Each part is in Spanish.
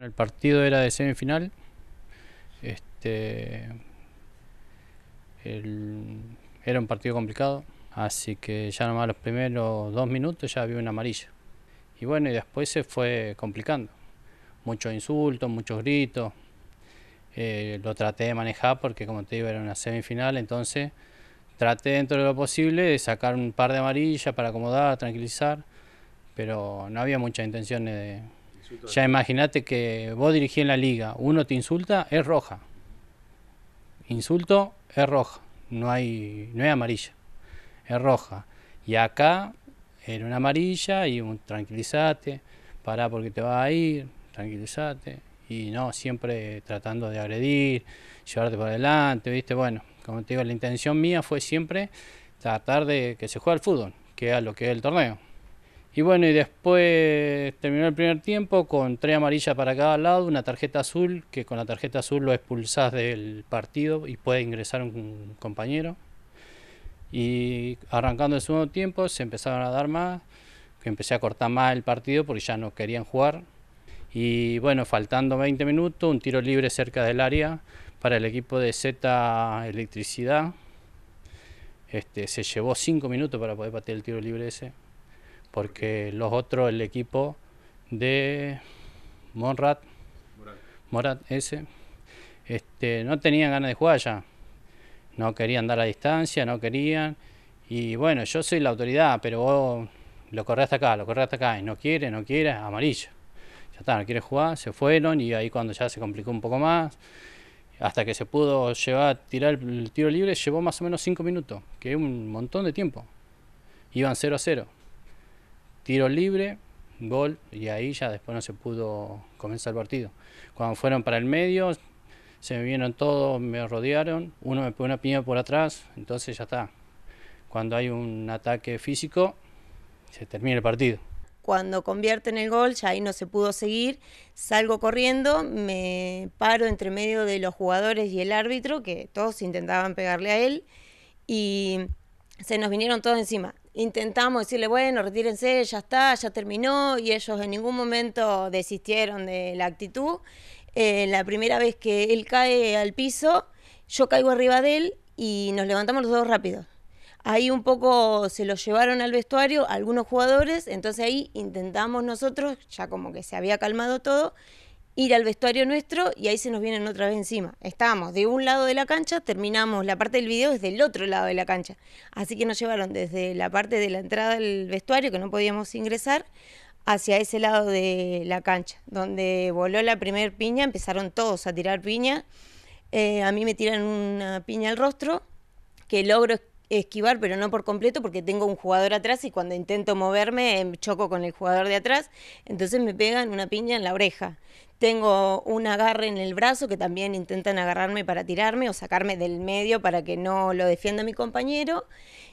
El partido era de semifinal. Este, era un partido complicado, así que ya nomás los primeros dos minutos ya había una amarilla. Y bueno, y después se fue complicando. Muchos insultos, muchos gritos. Eh, lo traté de manejar porque como te digo era una semifinal, entonces traté dentro de lo posible de sacar un par de amarillas para acomodar, tranquilizar, pero no había muchas intenciones de ya imagínate que vos dirigís en la liga, uno te insulta, es roja. Insulto es roja, no hay, no hay amarilla, es roja. Y acá era una amarilla y un tranquilizate, pará porque te va a ir, tranquilizate. Y no, siempre tratando de agredir, llevarte por adelante, ¿viste? Bueno, como te digo, la intención mía fue siempre tratar de que se juegue al fútbol, que era lo que es el torneo. Y bueno, y después terminó el primer tiempo con tres amarillas para cada lado, una tarjeta azul, que con la tarjeta azul lo expulsás del partido y puede ingresar un compañero. Y arrancando el segundo tiempo se empezaron a dar más, que empecé a cortar más el partido porque ya no querían jugar. Y bueno, faltando 20 minutos, un tiro libre cerca del área para el equipo de Z Electricidad. Este, se llevó 5 minutos para poder patear el tiro libre ese porque los otros, el equipo de Monrad, Morat ese, este, no tenían ganas de jugar ya. No querían dar la distancia, no querían. Y bueno, yo soy la autoridad, pero vos lo corré hasta acá, lo corré hasta acá, y no quiere, no quiere, amarillo. Ya está, no quiere jugar, se fueron y ahí cuando ya se complicó un poco más, hasta que se pudo llevar, tirar el tiro libre, llevó más o menos cinco minutos, que es un montón de tiempo. Iban 0 a 0 tiro libre, gol, y ahí ya después no se pudo comenzar el partido. Cuando fueron para el medio, se me vieron todos, me rodearon, uno me pone una piña por atrás, entonces ya está. Cuando hay un ataque físico, se termina el partido. Cuando convierten el gol, ya ahí no se pudo seguir, salgo corriendo, me paro entre medio de los jugadores y el árbitro, que todos intentaban pegarle a él, y se nos vinieron todos encima intentamos decirle, bueno, retírense, ya está, ya terminó, y ellos en ningún momento desistieron de la actitud. Eh, la primera vez que él cae al piso, yo caigo arriba de él y nos levantamos los dos rápido. Ahí un poco se lo llevaron al vestuario algunos jugadores, entonces ahí intentamos nosotros, ya como que se había calmado todo, ir al vestuario nuestro y ahí se nos vienen otra vez encima. Estábamos de un lado de la cancha, terminamos la parte del video desde el otro lado de la cancha. Así que nos llevaron desde la parte de la entrada del vestuario que no podíamos ingresar hacia ese lado de la cancha, donde voló la primer piña, empezaron todos a tirar piña. Eh, a mí me tiran una piña al rostro, que logro esquivar, pero no por completo, porque tengo un jugador atrás y cuando intento moverme eh, choco con el jugador de atrás, entonces me pegan una piña en la oreja. Tengo un agarre en el brazo que también intentan agarrarme para tirarme o sacarme del medio para que no lo defienda mi compañero.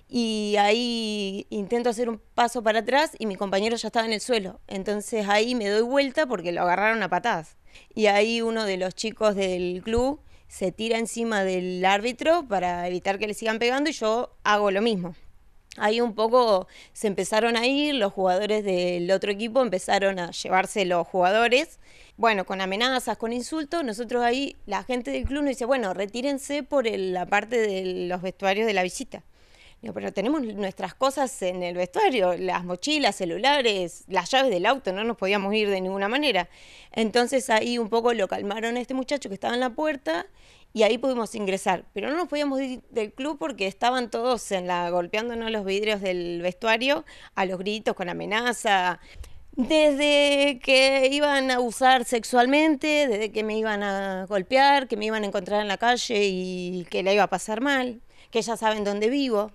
Y ahí intento hacer un paso para atrás y mi compañero ya estaba en el suelo. Entonces ahí me doy vuelta porque lo agarraron a patadas. Y ahí uno de los chicos del club se tira encima del árbitro para evitar que le sigan pegando y yo hago lo mismo. Ahí un poco se empezaron a ir, los jugadores del otro equipo empezaron a llevarse los jugadores, bueno, con amenazas, con insultos, nosotros ahí, la gente del club nos dice, bueno, retírense por la parte de los vestuarios de la visita pero tenemos nuestras cosas en el vestuario, las mochilas, celulares, las llaves del auto, no nos podíamos ir de ninguna manera. Entonces ahí un poco lo calmaron a este muchacho que estaba en la puerta y ahí pudimos ingresar. Pero no nos podíamos ir del club porque estaban todos en la, golpeándonos los vidrios del vestuario a los gritos, con amenaza. Desde que iban a abusar sexualmente, desde que me iban a golpear, que me iban a encontrar en la calle y que le iba a pasar mal, que ya saben dónde vivo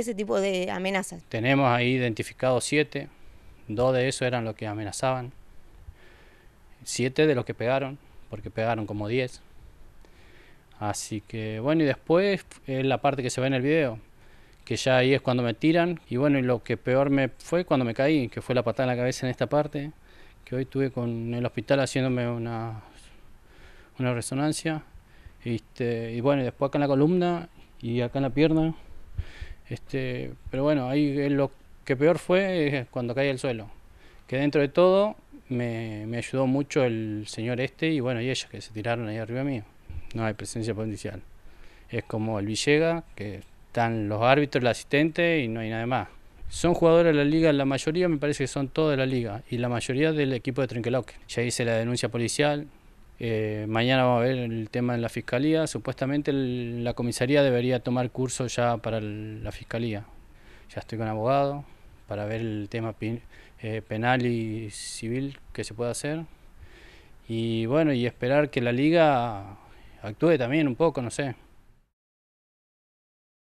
ese tipo de amenazas. Tenemos ahí identificados siete, dos de esos eran los que amenazaban, siete de los que pegaron, porque pegaron como diez. Así que bueno, y después es la parte que se ve en el video, que ya ahí es cuando me tiran. Y bueno, y lo que peor me fue cuando me caí, que fue la patada en la cabeza en esta parte, que hoy tuve con el hospital haciéndome una, una resonancia. Este, y bueno, y después acá en la columna y acá en la pierna. Este, pero bueno, ahí eh, lo que peor fue eh, cuando caí al suelo. Que dentro de todo me, me, ayudó mucho el señor este y bueno, y ellos que se tiraron ahí arriba mí No hay presencia policial. Es como el Villega, que están los árbitros, el asistente y no hay nada más. Son jugadores de la liga, la mayoría me parece que son todos de la liga y la mayoría del equipo de Trinqueloque. Ya hice la denuncia policial, eh, mañana vamos a ver el tema en la fiscalía. Supuestamente la comisaría debería tomar curso ya para la fiscalía. Ya estoy con abogado para ver el tema eh, penal y civil que se puede hacer. Y bueno, y esperar que la liga actúe también un poco, no sé.